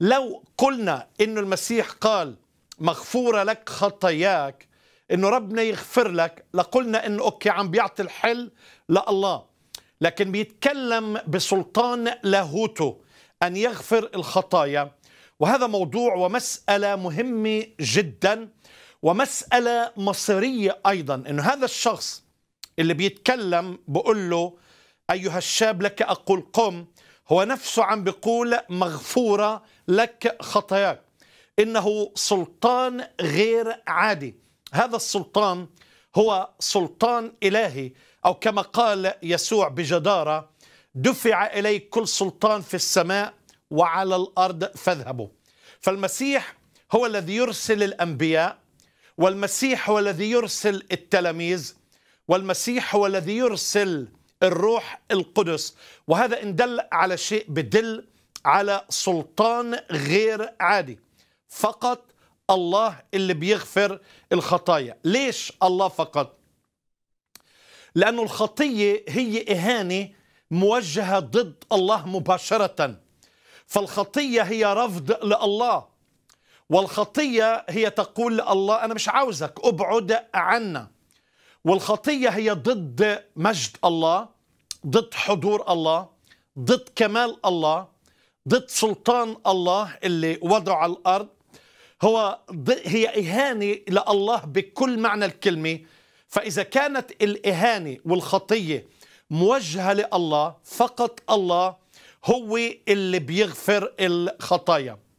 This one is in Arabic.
لو قلنا انه المسيح قال مغفورة لك خطاياك انه ربنا يغفر لك لقلنا انه اوكي عم بيعطي الحل لله لكن بيتكلم بسلطان لاهوته ان يغفر الخطايا وهذا موضوع ومسألة مهمة جدا ومسألة مصيرية أيضا أنه هذا الشخص اللي بيتكلم بقول له أيها الشاب لك أقول قم هو نفسه عم بيقول مغفورة لك خطاياك إنه سلطان غير عادي هذا السلطان هو سلطان إلهي أو كما قال يسوع بجدارة دفع إلي كل سلطان في السماء وعلى الأرض فاذهبوا فالمسيح هو الذي يرسل الأنبياء والمسيح هو الذي يرسل التلاميذ والمسيح هو الذي يرسل الروح القدس وهذا إن دل على شيء بدل على سلطان غير عادي فقط الله اللي بيغفر الخطايا ليش الله فقط لأن الخطية هي إهانة موجهة ضد الله مباشرة فالخطية هي رفض لله والخطية هي تقول لله أنا مش عاوزك أبعد عنا والخطية هي ضد مجد الله ضد حضور الله ضد كمال الله ضد سلطان الله اللي وضعه على الأرض هو هي إهانة لله بكل معنى الكلمة فإذا كانت الإهانة والخطية موجهة لله فقط الله هو اللي بيغفر الخطايا